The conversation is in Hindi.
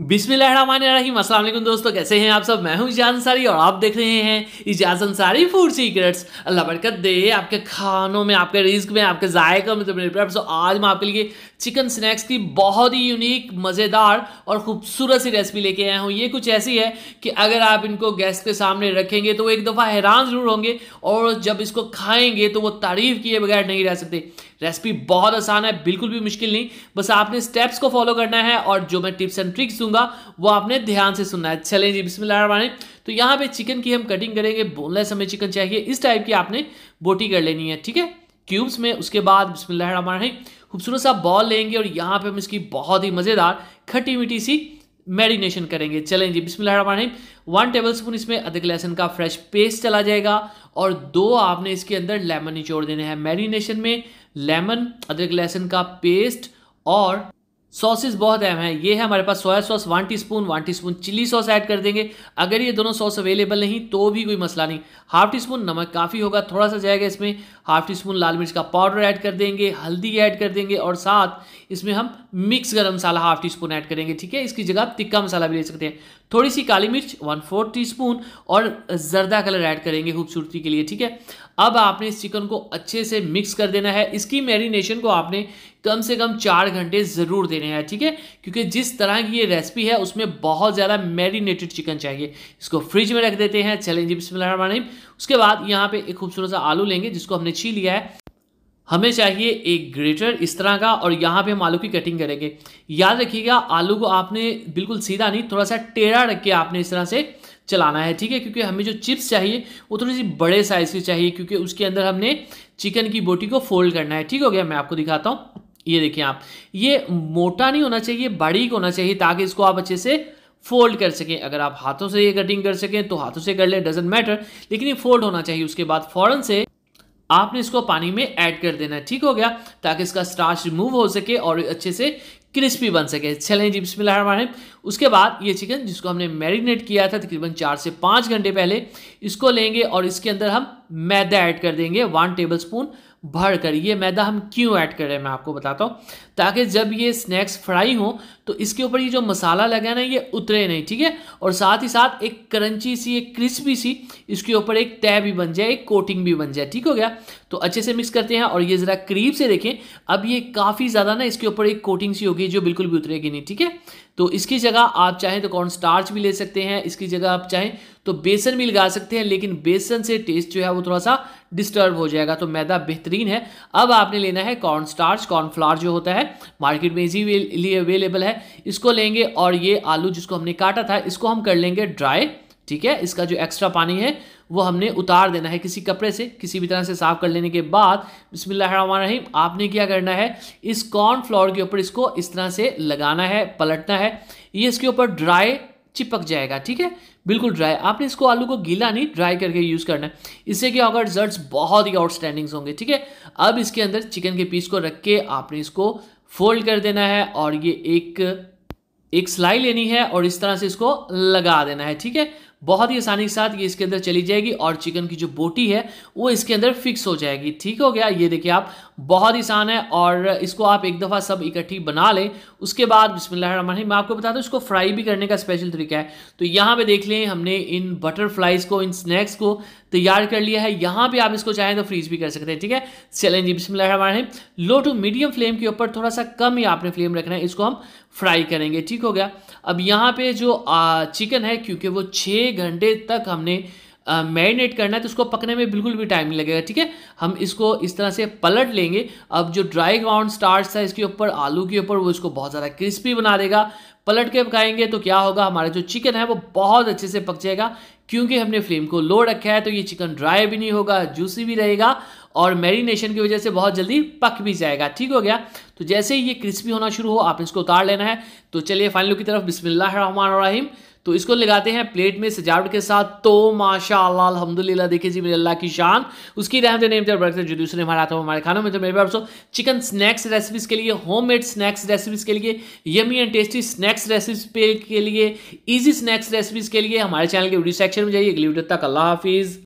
बिस्मिल्लाहिर्रहमानिर्रहीम अस्सलाम वालेकुम दोस्तों कैसे हैं आप सब मैं हूं इजाज अंसारी और आप देख रहे हैं इजाज अंसारी फूड सीक्रेट्स अल्लाह बरकत दे आपके खानों में आपके रिस्क में आपके जायकों में तो मेरे आज मैं आपके लिए चिकन स्नैक्स की बहुत ही यूनिक मज़ेदार और ख़ूबसूरत सी रेसिपी लेके आया हूँ ये कुछ ऐसी है कि अगर आप इनको गेस्ट के सामने रखेंगे तो वो एक दफ़ा हैरान ज़रूर होंगे और जब इसको खाएंगे तो वो तारीफ़ किए बगैर नहीं रह सकते रेसिपी बहुत आसान है बिल्कुल भी मुश्किल नहीं बस आपने स्टेप्स को फॉलो करना है और जो मैं टिप्स एंड ट्रिक्स दूँ दूंगा वो आपने ध्यान से सुनना है चलें जी बिस्मिल्लाह तो यहाँ पे चिकन की हम कटिंग करेंगे बोनलेस हमें चिकन चाहिए इस टाइप की आपने बोटी कर लेनी है ठीक है क्यूब्स में उसके बाद बिस्मिल्लाह खूबसूरत सा बॉल लेंगे और यहाँ पे हम इसकी बहुत ही मज़ेदार खट्टी मीठी सी मैरिनेशन करेंगे चलें जी बिस्मिल्लाहिर्रहमानिर्रहीम वन टेबल स्पून इसमें अदरक लहसन का फ्रेश पेस्ट चला जाएगा और दो आपने इसके अंदर लेमन निचोड़ देने हैं मैरिनेशन में लेमन अदरक लहसन का पेस्ट और सॉसेस बहुत अहम है ये है हमारे पास soya sauce one teaspoon one spoon chilli sauce add कर देंगे अगर ये दोनों सॉस अवेलेबल नहीं तो भी कोई मसला नहीं हाफ टी स्पून नमक काफ़ी होगा थोड़ा सा जाएगा इसमें हाफ टी स्पून लाल मिर्च का पाउडर ऐड कर देंगे हल्दी ऐड कर देंगे और साथ इसमें हम मिक्स गर्म मसाला हाफ टी स्पून ऐड करेंगे ठीक है इसकी जगह आप तिक्का मसाला भी ले सकते हैं थोड़ी सी काली मिर्च वन फोर्थ टी स्पून और जर्दा कलर ऐड करेंगे खूबसूरती के लिए ठीक है अब आपने इस चिकन को अच्छे से मिक्स कर देना है इसकी मैरिनेशन को आपने कम से कम चार घंटे ज़रूर देने हैं ठीक है क्योंकि जिस तरह की ये रेसिपी है उसमें बहुत ज़्यादा मैरिनेटेड चिकन चाहिए इसको फ्रिज में रख देते हैं चलेंगे बिस्मिल्लाह उसके बाद यहाँ पे एक खूबसूरत सा आलू लेंगे जिसको हमने छी लिया है हमें चाहिए एक ग्रेटर इस तरह का और यहाँ पे हम आलू की कटिंग करेंगे याद रखिएगा आलू को आपने बिल्कुल सीधा नहीं थोड़ा सा टेढ़ा रख के आपने इस तरह से चलाना है ठीक है क्योंकि हमें जो चिप्स चाहिए वो थोड़ी सी बड़े साइज़ की चाहिए क्योंकि उसके अंदर हमने चिकन की बोटी को फोल्ड करना है ठीक हो गया मैं आपको दिखाता हूँ ये देखिए आप ये मोटा नहीं होना चाहिए बारीक होना चाहिए ताकि इसको आप अच्छे से फोल्ड कर सकें अगर आप हाथों से ये कटिंग कर सकें तो हाथों से कर लें डजेंट मैटर लेकिन ये फोल्ड होना चाहिए उसके बाद फ़ौरन से आपने इसको पानी में ऐड कर देना ठीक हो गया ताकि इसका स्टार्च रिमूव हो सके और अच्छे से क्रिस्पी बन सके में लहर मारें उसके बाद ये चिकन जिसको हमने मैरिनेट किया था तकरीबन चार से पाँच घंटे पहले इसको लेंगे और इसके अंदर हम मैदा ऐड कर देंगे वन टेबल स्पून भर कर ये मैदा हम क्यों ऐड कर रहे हैं मैं आपको बताता हूँ ताकि जब ये स्नैक्स फ्राई हों तो इसके ऊपर ये जो मसाला लगा ना ये उतरे नहीं ठीक है और साथ ही साथ एक करंची सी एक क्रिस्पी सी इसके ऊपर एक तय भी बन जाए एक कोटिंग भी बन जाए ठीक हो गया तो अच्छे से मिक्स करते हैं और ये ज़रा करीब से देखें अब ये काफ़ी ज़्यादा ना इसके ऊपर एक कोटिंग सी होगी जो बिल्कुल भी उतरेगी नहीं ठीक है तो इसकी जगह आप चाहें तो कॉर्न स्टार्च भी ले सकते हैं इसकी जगह आप चाहें तो बेसन भी लगा सकते हैं लेकिन बेसन से टेस्ट जो है वो थोड़ा सा डिस्टर्ब हो जाएगा तो मैदा बेहतरीन है अब आपने लेना है कॉर्न स्टार्च कॉर्नफ्लावर जो होता है मार्केट में इजीली अवेलेबल है इसको लेंगे और ये आलू जिसको हमने काटा था इसको हम कर लेंगे ड्राई ठीक है इसका जो एक्स्ट्रा पानी है वो हमने उतार देना है किसी कपड़े से किसी भी तरह से साफ़ कर लेने के बाद बिसमीम आपने क्या करना है इस कॉर्न फ्लोर के ऊपर इसको इस तरह से लगाना है पलटना है ये इसके ऊपर ड्राई चिपक जाएगा ठीक है बिल्कुल ड्राई आपने इसको आलू को गीला नहीं ड्राई करके यूज़ करना है इससे क्या होगा रिजल्ट बहुत ही आउटस्टैंडिंग्स होंगे ठीक है अब इसके अंदर चिकन के पीस को रख के आपने इसको फोल्ड कर देना है और ये एक एक सिलाई लेनी है और इस तरह से इसको लगा देना है ठीक है बहुत ही आसानी के साथ ये इसके अंदर चली जाएगी और चिकन की जो बोटी है वो इसके अंदर फिक्स हो जाएगी ठीक हो गया ये देखिए आप बहुत ही आसान है और इसको आप एक दफ़ा सब इकट्ठी बना लें उसके बाद बिस्मिल्लाह मैं आपको बता दूँ इसको फ्राई भी करने का स्पेशल तरीका है तो यहाँ पे देख लें हमने इन बटरफ्लाइज को इन स्नैक्स को तैयार कर लिया है यहाँ पे आप इसको चाहें तो फ्रीज भी कर सकते हैं ठीक है चलें जी बिस्मिल्लाह लो टू मीडियम फ्लेम के ऊपर थोड़ा सा कम ही आपने फ्लेम रखना है इसको हम फ्राई करेंगे ठीक हो गया अब यहाँ पे जो चिकन है क्योंकि वो छः घंटे तक हमने मैरिनेट करना है तो उसको पकने में बिल्कुल भी टाइम नहीं लगेगा ठीक है हम इसको इस तरह से पलट लेंगे अब जो ड्राई ग्राउंड स्टार्स था इसके ऊपर आलू के ऊपर वो इसको बहुत ज़्यादा क्रिस्पी बना देगा पलट के पकाएंगे तो क्या होगा हमारा जो चिकन है वो बहुत अच्छे से पक जाएगा क्योंकि हमने फ्लेम को लो रखा है तो ये चिकन ड्राई भी नहीं होगा जूसी भी रहेगा और मैरिनेशन की वजह से बहुत जल्दी पक भी जाएगा ठीक हो गया तो जैसे ही ये क्रिस्पी होना शुरू हो आप इसको उतार लेना है तो चलिए फाइनल की तरफ बिस्मिल्लाम तो इसको लगाते हैं प्लेट में सजावट के साथ तो माशा अलहमदिल्ला देखिए जी मेरे अल्लाह की शान उसकी रहमत नेम बरकत जो दूसरे हमारा आता हमारे खानों में तो मेरे पास चिकन स्नैक्स रेसिपीज के लिए होममेड स्नैक्स रेसिपीज के लिए yummy and tasty snacks recipes के लिए ईजी स्नैक्स रेसिपीज के लिए हमारे चैनल के वीडियो सेक्शन में जाइए अगली वीडियो तक अल्लाह हाफिज़